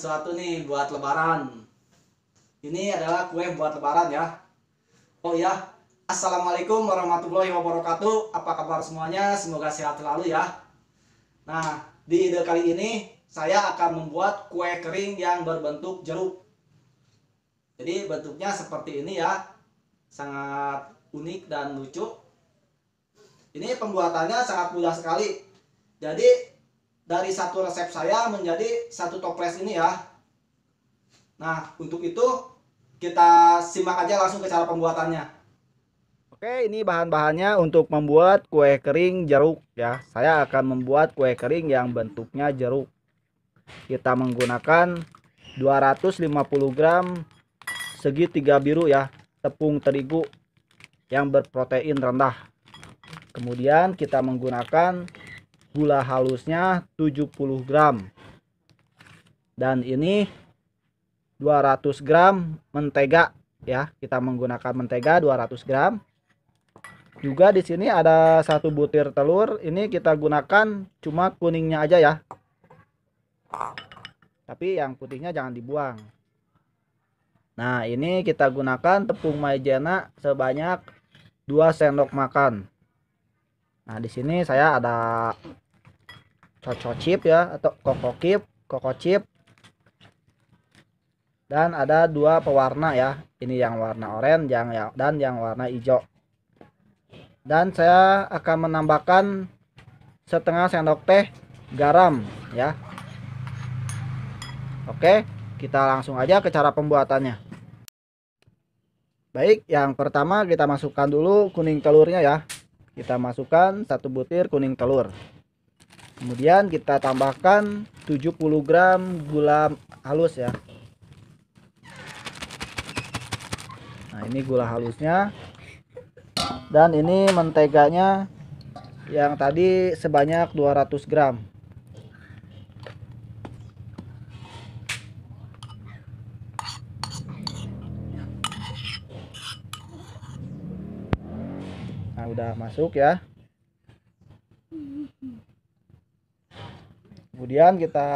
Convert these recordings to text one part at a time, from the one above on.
sesuatu nih buat lebaran. Ini adalah kue buat lebaran ya. Oh ya, Assalamualaikum warahmatullahi wabarakatuh. Apa kabar semuanya? Semoga sehat selalu ya. Nah, di ide kali ini saya akan membuat kue kering yang berbentuk jeruk. Jadi bentuknya seperti ini ya. Sangat unik dan lucu. Ini pembuatannya sangat mudah sekali. Jadi dari satu resep saya menjadi satu toples ini ya. Nah, untuk itu kita simak aja langsung ke cara pembuatannya. Oke, ini bahan-bahannya untuk membuat kue kering jeruk ya. Saya akan membuat kue kering yang bentuknya jeruk. Kita menggunakan 250 gram segitiga biru ya, tepung terigu yang berprotein rendah. Kemudian kita menggunakan gula halusnya 70 gram dan ini 200 gram mentega ya kita menggunakan mentega 200 gram juga di sini ada satu butir telur ini kita gunakan cuma kuningnya aja ya tapi yang putihnya jangan dibuang nah ini kita gunakan tepung maizena sebanyak 2 sendok makan Nah, di sini saya ada coco chip ya atau koko chip, koko chip. Dan ada dua pewarna ya. Ini yang warna oranye yang ya dan yang warna hijau. Dan saya akan menambahkan setengah sendok teh garam ya. Oke, kita langsung aja ke cara pembuatannya. Baik, yang pertama kita masukkan dulu kuning telurnya ya kita masukkan satu butir kuning telur kemudian kita tambahkan 70 gram gula halus ya nah ini gula halusnya dan ini menteganya yang tadi sebanyak 200 gram udah masuk ya kemudian kita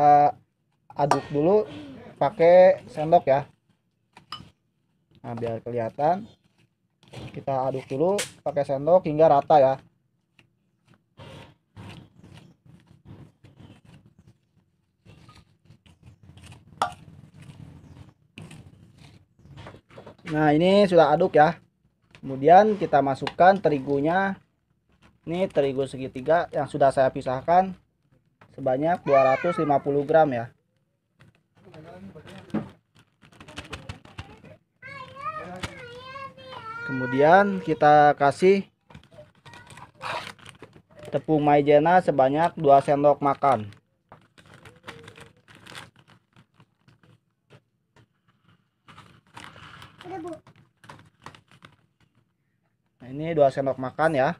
aduk dulu pakai sendok ya nah biar kelihatan kita aduk dulu pakai sendok hingga rata ya Nah ini sudah aduk ya kemudian kita masukkan terigunya ini terigu segitiga yang sudah saya pisahkan sebanyak 250 gram ya kemudian kita kasih tepung maizena sebanyak 2 sendok makan Bu nah, ini 2 sendok makan ya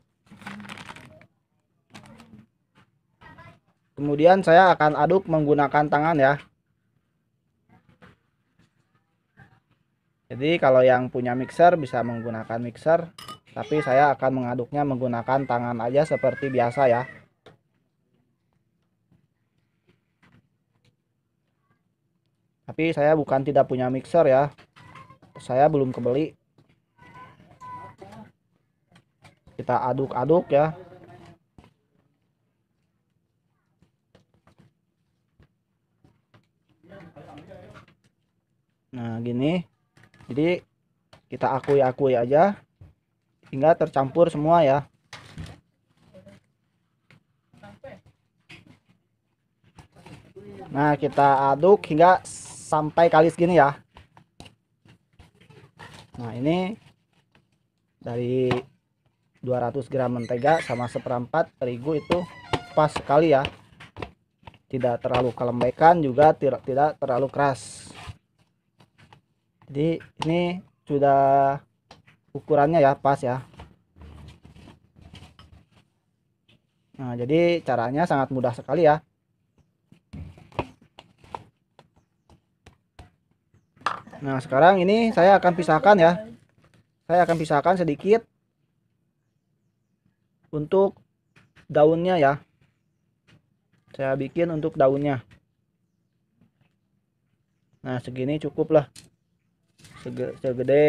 kemudian saya akan aduk menggunakan tangan ya jadi kalau yang punya mixer bisa menggunakan mixer tapi saya akan mengaduknya menggunakan tangan aja seperti biasa ya tapi saya bukan tidak punya mixer ya saya belum kebeli kita aduk-aduk ya nah gini jadi kita akui-akui aja hingga tercampur semua ya nah kita aduk hingga sampai kalis gini ya nah ini dari 200 gram mentega sama seperempat terigu itu pas sekali ya tidak terlalu kelembekan juga tidak tidak terlalu keras jadi ini sudah ukurannya ya pas ya nah jadi caranya sangat mudah sekali ya nah sekarang ini saya akan pisahkan ya saya akan pisahkan sedikit untuk daunnya ya saya bikin untuk daunnya nah segini cukup lah segede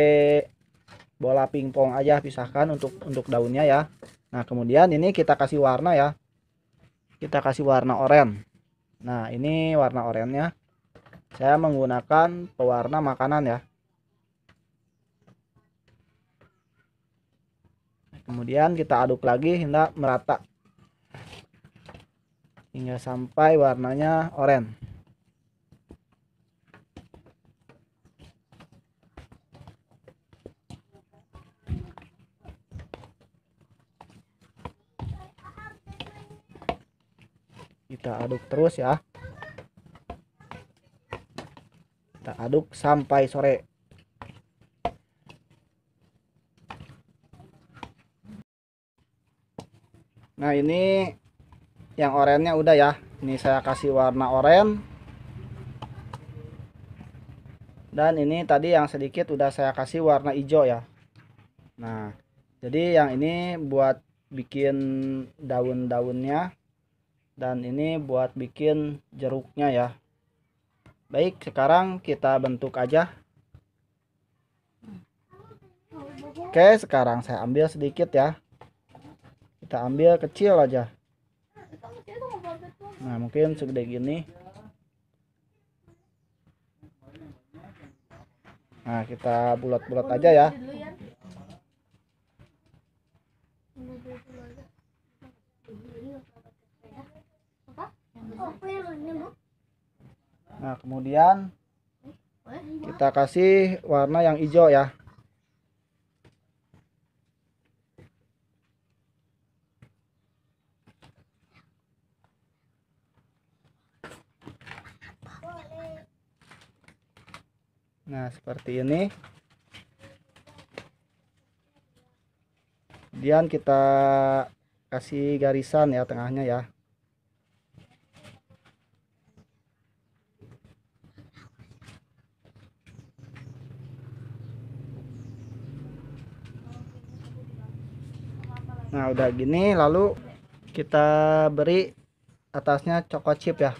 bola pingpong aja pisahkan untuk untuk daunnya ya nah kemudian ini kita kasih warna ya kita kasih warna oranye nah ini warna oranye saya menggunakan pewarna makanan ya kemudian kita aduk lagi hingga merata hingga sampai warnanya oranye kita aduk terus ya kita aduk sampai sore nah ini yang oranye udah ya ini saya kasih warna oranye dan ini tadi yang sedikit udah saya kasih warna hijau ya nah jadi yang ini buat bikin daun-daunnya dan ini buat bikin jeruknya ya baik sekarang kita bentuk aja oke sekarang saya ambil sedikit ya kita ambil kecil aja nah mungkin segede gini nah kita bulat-bulat aja ya nah kemudian kita kasih warna yang hijau ya nah seperti ini kemudian kita kasih garisan ya tengahnya ya Nah udah gini lalu kita beri atasnya coklat chip ya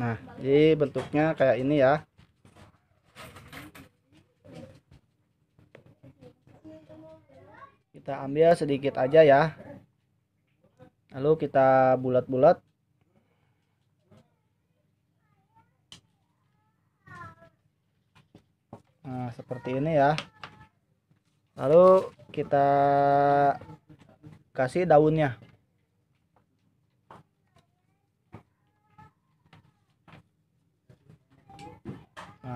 Nah, jadi bentuknya kayak ini ya. Kita ambil sedikit aja ya. Lalu kita bulat-bulat. Nah, seperti ini ya. Lalu kita kasih daunnya.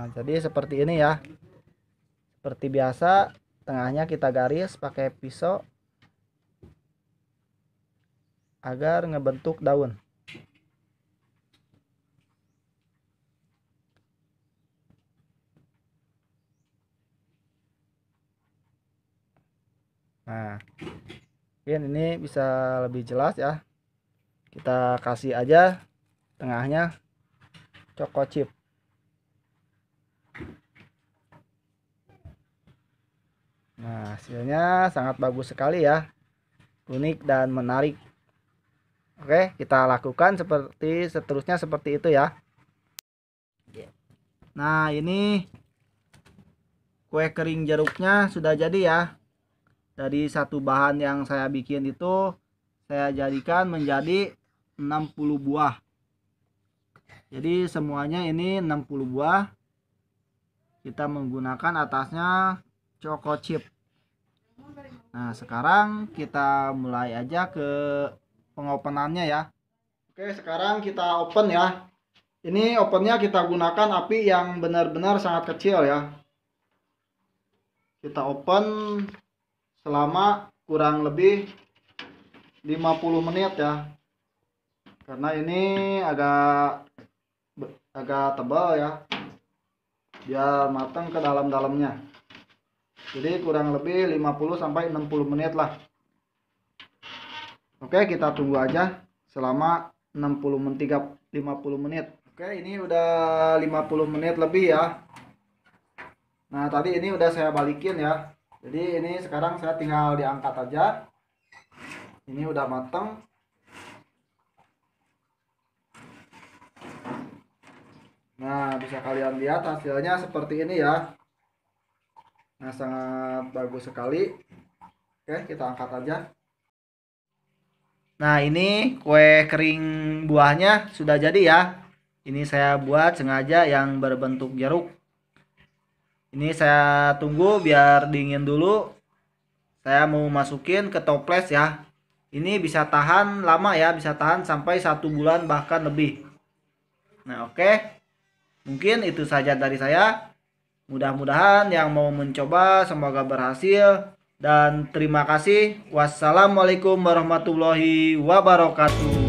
nah jadi seperti ini ya seperti biasa tengahnya kita garis pakai pisau agar ngebentuk daun Nah, mungkin ini bisa lebih jelas ya. Kita kasih aja tengahnya cokocip. Nah, hasilnya sangat bagus sekali ya. Unik dan menarik. Oke, kita lakukan seperti seterusnya seperti itu ya. Nah, ini kue kering jeruknya sudah jadi ya. Dari satu bahan yang saya bikin itu saya jadikan menjadi 60 buah. Jadi semuanya ini 60 buah. Kita menggunakan atasnya Choco Chip. Nah, sekarang kita mulai aja ke pengopenannya ya. Oke, sekarang kita open ya. Ini opennya kita gunakan api yang benar-benar sangat kecil ya. Kita open selama kurang lebih 50 menit ya. Karena ini agak agak tebal ya. Biar matang ke dalam-dalamnya. Jadi kurang lebih 50 sampai 60 menit lah. Oke, kita tunggu aja selama 60 menit 50 menit. Oke, ini udah 50 menit lebih ya. Nah, tadi ini udah saya balikin ya. Jadi ini sekarang saya tinggal diangkat aja. Ini udah mateng. Nah, bisa kalian lihat hasilnya seperti ini ya. Nah, sangat bagus sekali. Oke, kita angkat aja. Nah, ini kue kering buahnya sudah jadi ya. Ini saya buat sengaja yang berbentuk jeruk. Ini saya tunggu biar dingin dulu. Saya mau masukin ke toples ya. Ini bisa tahan lama ya, bisa tahan sampai satu bulan bahkan lebih. Nah, oke. Mungkin itu saja dari saya. Mudah-mudahan yang mau mencoba semoga berhasil dan terima kasih. Wassalamualaikum warahmatullahi wabarakatuh.